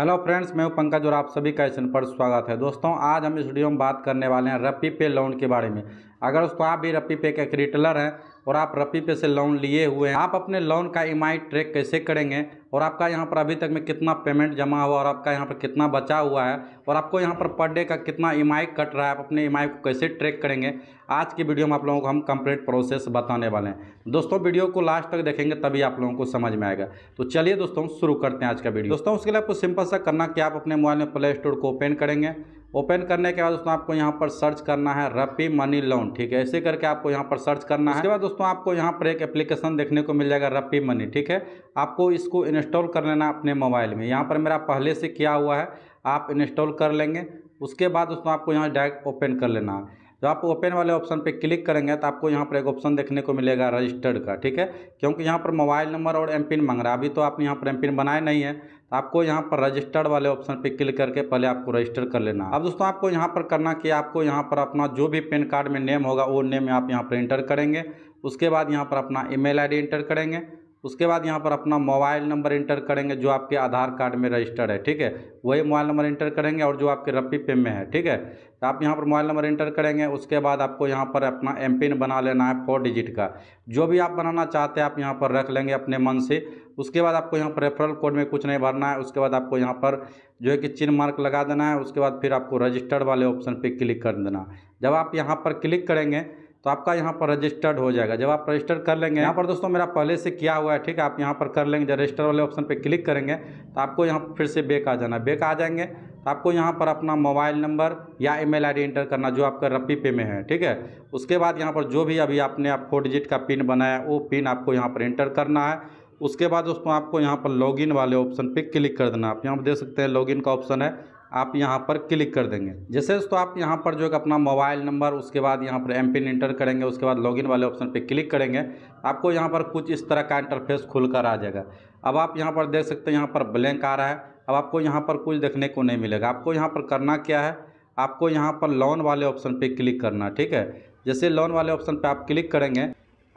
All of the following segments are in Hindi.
हेलो फ्रेंड्स मैं हूं पंकज और आप सभी का इस पर स्वागत है दोस्तों आज हम इस वीडियो में बात करने वाले हैं रपी पे लोन के बारे में अगर दोस्तों आप भी रफ़ी पे के क्रिटलर हैं और आप रफ़ी पे से लोन लिए हुए हैं आप अपने लोन का ई e ट्रैक कैसे करेंगे और आपका यहाँ पर अभी तक में कितना पेमेंट जमा हुआ और आपका यहाँ पर कितना बचा हुआ है और आपको यहाँ पर पर डे का कितना ई e कट रहा है आप अपने ई e को कैसे ट्रैक करेंगे आज की वीडियो में आप लोगों को हम कंप्लीट प्रोसेस बताने वाले हैं दोस्तों वीडियो को लास्ट तक देखेंगे तभी आप लोगों को समझ में आएगा तो चलिए दोस्तों शुरू करते हैं आज का वीडियो दोस्तों उसके लिए आपको सिंपल सा करना कि आप अपने मोबाइल में प्ले स्टोर को ओपन करेंगे ओपन करने के बाद दोस्तों आपको यहाँ पर सर्च करना है रपी मनी लोन ठीक है ऐसे करके आपको यहाँ पर सर्च करना है उसके बाद दोस्तों आपको यहाँ पर एक एप्लीकेशन देखने को मिल जाएगा रपी मनी ठीक है आपको इसको इंस्टॉल कर लेना अपने मोबाइल में यहाँ पर मेरा पहले से किया हुआ है आप इंस्टॉल कर लेंगे उसके बाद दोस्तों आपको यहाँ डायरेक्ट ओपन कर लेना है जब आप ओपन वाले ऑप्शन पे क्लिक करेंगे तो आपको यहाँ पर एक ऑप्शन देखने को मिलेगा रजिस्टर्ड का ठीक है क्योंकि यहाँ पर मोबाइल नंबर और एम पिन मांग रहा है अभी तो आपने यहाँ पर एम पिन बनाए नहीं है आपको यहाँ पर रजिस्टर्ड वाले ऑप्शन पे क्लिक करके पहले आपको रजिस्टर कर लेना अब दोस्तों आपको यहाँ पर करना कि आपको यहाँ पर अपना जो भी पेन कार्ड में नेम होगा वो नेम आप यहाँ पर इंटर करेंगे उसके बाद यहाँ पर अपना ईमेल आईडी इंटर करेंगे उसके बाद यहाँ पर अपना मोबाइल नंबर इंटर करेंगे जो आपके आधार कार्ड में रजिस्टर्ड है ठीक है वही मोबाइल नंबर इंटर करेंगे और जो आपके रपी पे में है ठीक है तो आप यहाँ पर मोबाइल नंबर इंटर करेंगे उसके बाद आपको यहाँ पर अपना एम पिन बना लेना है फोर डिजिट का जो भी आप बनाना चाहते हैं आप यहाँ पर रख लेंगे अपने मन से उसके बाद आपको यहाँ पर रेफरल कोड में कुछ नहीं भरना है उसके बाद आपको यहाँ पर जो है कि चिन्ह मार्क लगा देना है उसके बाद फिर आपको रजिस्टर्ड वाले ऑप्शन पर क्लिक कर देना जब आप यहाँ पर क्लिक करेंगे तो आपका यहाँ पर रजिस्टर्ड हो जाएगा जब आप रजिस्टर कर लेंगे यहाँ पर दोस्तों मेरा पहले से किया हुआ है ठीक है आप यहाँ पर कर लेंगे जब रजिस्टर वाले ऑप्शन पर क्लिक करेंगे तो आपको यहाँ फिर से बेक आ जाना बेक आ जाएंगे तो आपको यहाँ पर अपना मोबाइल नंबर या ईमेल आईडी एंटर करना जो आपका रपी पे में है ठीक है उसके बाद यहाँ पर जो भी अभी आपने आप फोर डिजिट का पिन बनाया वो पिन आपको यहाँ पर एंटर करना है उसके बाद दोस्तों आपको यहाँ पर लॉगिन वाले ऑप्शन पे क्लिक कर देना आप यहाँ पर देख सकते हैं लॉगिन का ऑप्शन है आप यहाँ पर क्लिक कर देंगे जैसे दोस्तों आप यहाँ पर जो है अपना मोबाइल नंबर उसके बाद यहाँ पर एम पिन इंटर करेंगे उसके बाद लॉगिन वाले ऑप्शन पे क्लिक करेंगे आपको यहाँ पर कुछ इस तरह का इंटरफेस खुलकर आ जाएगा अब आप यहाँ पर देख सकते हैं यहाँ पर ब्लैंक आ रहा है अब आपको यहाँ पर कुछ देखने को नहीं मिलेगा आपको यहाँ पर करना क्या है आपको यहाँ पर लोन वाले ऑप्शन पर क्लिक करना ठीक है जैसे लोन वाले ऑप्शन पर आप क्लिक करेंगे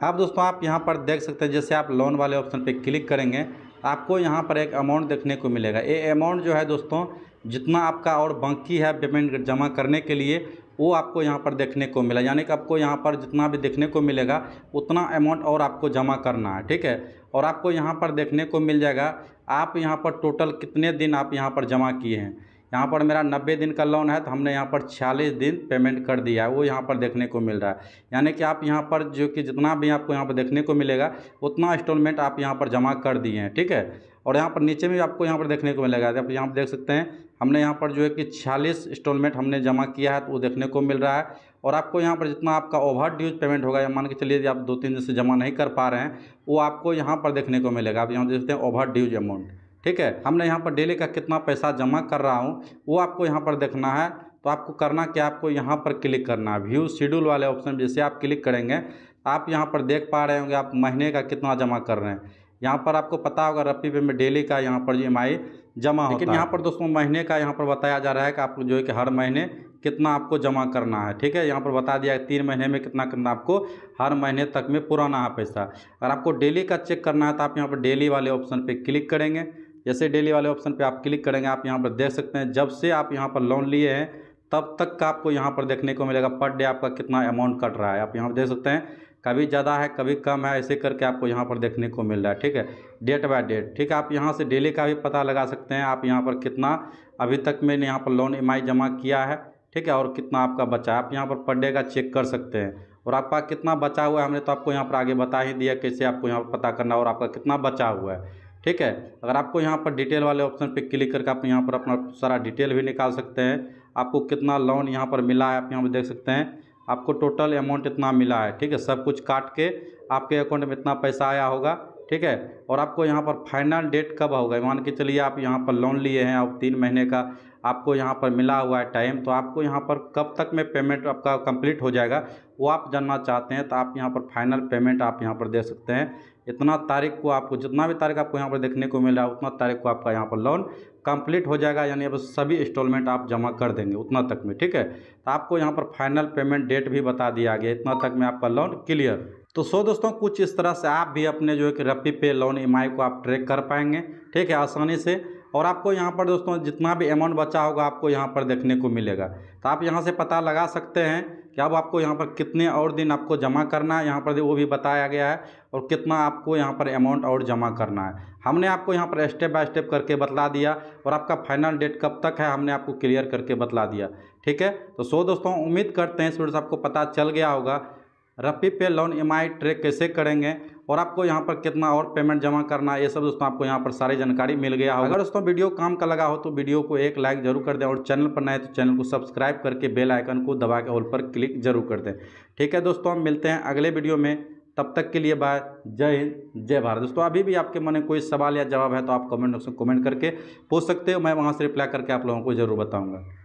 अब दोस्तों आप यहाँ पर देख सकते हैं जैसे आप लोन वाले ऑप्शन पर क्लिक करेंगे आपको यहाँ पर एक अमाउंट देखने को मिलेगा ये अमाउंट जो है दोस्तों जितना आपका और बाकी है पेमेंट जमा करने के लिए वो आपको यहाँ पर देखने को मिला यानी कि आपको यहाँ पर जितना भी देखने को मिलेगा उतना अमाउंट और आपको जमा करना है ठीक है और आपको यहाँ पर देखने को मिल जाएगा आप यहाँ पर टोटल कितने दिन आप यहाँ पर जमा किए हैं यहाँ पर मेरा नब्बे दिन का लोन है तो हमने यहाँ पर छियालीस दिन पेमेंट कर दिया है वो यहाँ पर देखने को मिल रहा है यानी कि आप यहाँ पर जो कि जितना भी आपको यहाँ पर देखने को मिलेगा उतना इंस्टॉलमेंट आप यहाँ पर जमा कर दिए हैं ठीक है और यहाँ पर नीचे में आपको यहाँ पर देखने को मिलेगा आप यहाँ पर देख सकते हैं हमने यहाँ पर जो है कि छियालीस इंस्टॉलमेंट हमने जमा किया है तो वो देखने को मिल रहा है और आपको यहाँ पर जितना आपका ओवर ड्यूज पेमेंट होगा या मान के चलिए आप दो तीन दिन से जमा नहीं कर पा रहे हैं वो आपको यहाँ पर देखने को मिलेगा आप यहाँ देखते हैं ओवर ड्यूज अमाउंट ठीक है हमने यहाँ पर डेली का कितना पैसा जमा कर रहा हूँ वो आपको यहाँ पर देखना है तो आपको करना क्या आपको यहाँ पर क्लिक करना है व्यू शेड्यूल वाले ऑप्शन जैसे आप क्लिक करेंगे आप यहाँ पर देख पा रहे होंगे आप महीने का कितना जमा कर रहे हैं यहाँ पर आपको पता होगा रफी पे में डेली का यहाँ पर ई एम जमा होगा लेकिन यहाँ पर दोस्तों महीने का यहाँ पर बताया जा रहा है कि आपको जो है कि हर महीने कितना आपको जमा करना है ठीक है यहाँ पर बता दिया तीन महीने में कितना करना आपको हर महीने तक में पुराना है पैसा अगर आपको डेली का चेक करना है तो आप यहाँ पर डेली वाले ऑप्शन पर क्लिक करेंगे जैसे डेली वाले ऑप्शन पे आप क्लिक करेंगे आप यहाँ पर देख सकते हैं जब से आप यहाँ पर लोन लिए हैं तब तक का आपको यहाँ पर देखने को मिलेगा पर डे आपका कितना अमाउंट कट रहा है आप यहाँ पर देख सकते हैं कभी ज़्यादा है कभी कम है ऐसे करके आपको यहाँ पर देखने को मिल रहा है ठीक है डेट बाय डेट ठीक है आप यहाँ से डेली का भी पता लगा सकते हैं आप यहाँ पर कितना अभी तक मैंने यहाँ पर लोन ई e जमा किया है ठीक है और कितना आपका बचा है आप यहाँ पर पर डे का चेक कर सकते हैं और आपका कितना बचा हुआ है हमने तो आपको यहाँ पर आगे बता ही दिया कैसे आपको यहाँ पर पता करना और आपका कितना बचा हुआ है ठीक है अगर आपको यहाँ पर डिटेल वाले ऑप्शन पे क्लिक करके आप यहाँ पर अपना सारा डिटेल भी निकाल सकते हैं आपको कितना लोन यहाँ पर मिला है आप यहाँ पर देख सकते हैं आपको टोटल अमाउंट इतना मिला है ठीक है सब कुछ काट के आपके अकाउंट में इतना पैसा आया होगा ठीक है और आपको यहाँ पर फाइनल डेट कब होगा मान के चलिए आप यहाँ पर लोन लिए हैं आप तीन महीने का आपको यहाँ पर मिला हुआ है टाइम तो आपको यहाँ पर कब तक में पेमेंट आपका कंप्लीट हो जाएगा वो आप जानना चाहते हैं तो आप यहाँ पर फाइनल पेमेंट आप यहाँ पर दे सकते हैं इतना तारीख को आपको जितना भी तारीख आपको यहाँ पर देखने को मिल रहा है उतना तारीख को आपका यहाँ पर लोन कंप्लीट हो जाएगा यानी अब सभी इंस्टॉलमेंट आप जमा कर देंगे उतना तक में ठीक है तो आपको यहाँ पर फाइनल पेमेंट डेट भी बता दिया गया इतना तक में आपका लोन क्लियर तो सो दोस्तों कुछ इस तरह से आप भी अपने जो एक रपी पे लोन ई e को आप ट्रैक कर पाएंगे ठीक है आसानी से और आपको यहाँ पर दोस्तों जितना भी अमाउंट बचा होगा आपको यहाँ पर देखने को मिलेगा तो आप यहाँ से पता लगा सकते हैं कि अब आपको यहाँ पर कितने और दिन आपको जमा करना है यहाँ पर वो भी बताया गया है और कितना आपको यहाँ पर अमाउंट और जमा करना है हमने आपको यहाँ पर स्टेप बाय स्टेप करके बतला दिया और आपका फाइनल डेट कब तक है हमने आपको क्लियर करके बतला दिया ठीक है तो सो दोस्तों उम्मीद करते हैं इस वीडियो से आपको पता चल गया होगा रफ़ी पे लोन ई ट्रैक कैसे करेंगे और आपको यहाँ पर कितना और पेमेंट जमा करना है ये सब दोस्तों आपको यहाँ पर सारी जानकारी मिल गया होगा अगर दोस्तों वीडियो काम का लगा हो तो वीडियो को एक लाइक जरूर कर दें और चैनल पर नए तो चैनल को सब्सक्राइब करके बेल आइकन को दबा के ऑल पर क्लिक जरूर कर दें ठीक है दोस्तों हम मिलते हैं अगले वीडियो में तब तक के लिए बाय जय हिंद जय भारत दोस्तों अभी भी आपके मन में कोई सवाल या जवाब है तो आप कमेंट बॉक्स में कमेंट करके पूछ सकते हो मैं वहाँ से रिप्लाई करके आप लोगों को जरूर बताऊँगा